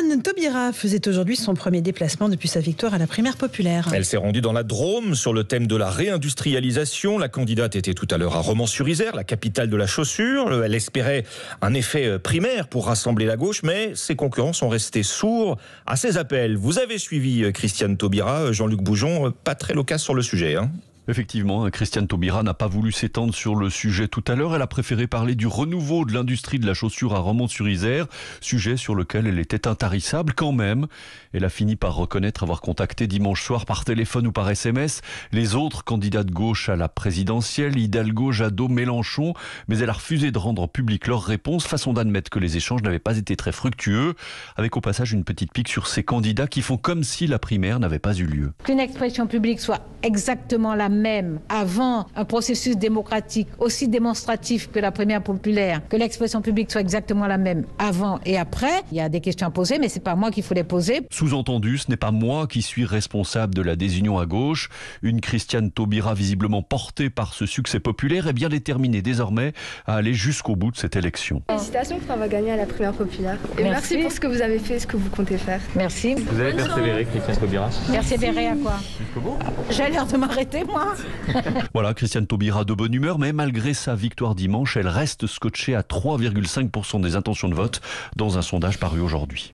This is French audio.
Christiane Taubira faisait aujourd'hui son premier déplacement depuis sa victoire à la primaire populaire. Elle s'est rendue dans la Drôme sur le thème de la réindustrialisation. La candidate était tout à l'heure à Romans-sur-Isère, la capitale de la chaussure. Euh, elle espérait un effet euh, primaire pour rassembler la gauche, mais ses concurrents sont restés sourds à ses appels. Vous avez suivi euh, Christiane Taubira, Jean-Luc Boujon, pas très loquace sur le sujet. Hein. Effectivement, hein, Christiane Taubira n'a pas voulu s'étendre sur le sujet tout à l'heure. Elle a préféré parler du renouveau de l'industrie de la chaussure à Romans-sur-Isère, sujet sur lequel elle était intarissable quand même. Elle a fini par reconnaître avoir contacté dimanche soir par téléphone ou par SMS les autres candidats de gauche à la présidentielle, Hidalgo, Jadot, Mélenchon, mais elle a refusé de rendre public leurs réponses, façon d'admettre que les échanges n'avaient pas été très fructueux, avec au passage une petite pique sur ces candidats qui font comme si la primaire n'avait pas eu lieu. Qu'une expression publique soit exactement la même même avant un processus démocratique aussi démonstratif que la première populaire, que l'expression publique soit exactement la même avant et après. Il y a des questions à poser, mais c'est pas moi qu'il faut les poser. Sous-entendu, ce n'est pas moi qui suis responsable de la désunion à gauche. Une Christiane Taubira visiblement portée par ce succès populaire eh est bien déterminée désormais à aller jusqu'au bout de cette élection. Félicitations pour va gagné à la première populaire. Et merci. pour ce que vous avez fait et ce que vous comptez faire. Merci. Vous avez persévéré, Christiane Taubira. Persévérer à quoi J'ai l'air de m'arrêter, moi. Voilà, Christiane Taubira de bonne humeur, mais malgré sa victoire dimanche, elle reste scotchée à 3,5% des intentions de vote dans un sondage paru aujourd'hui.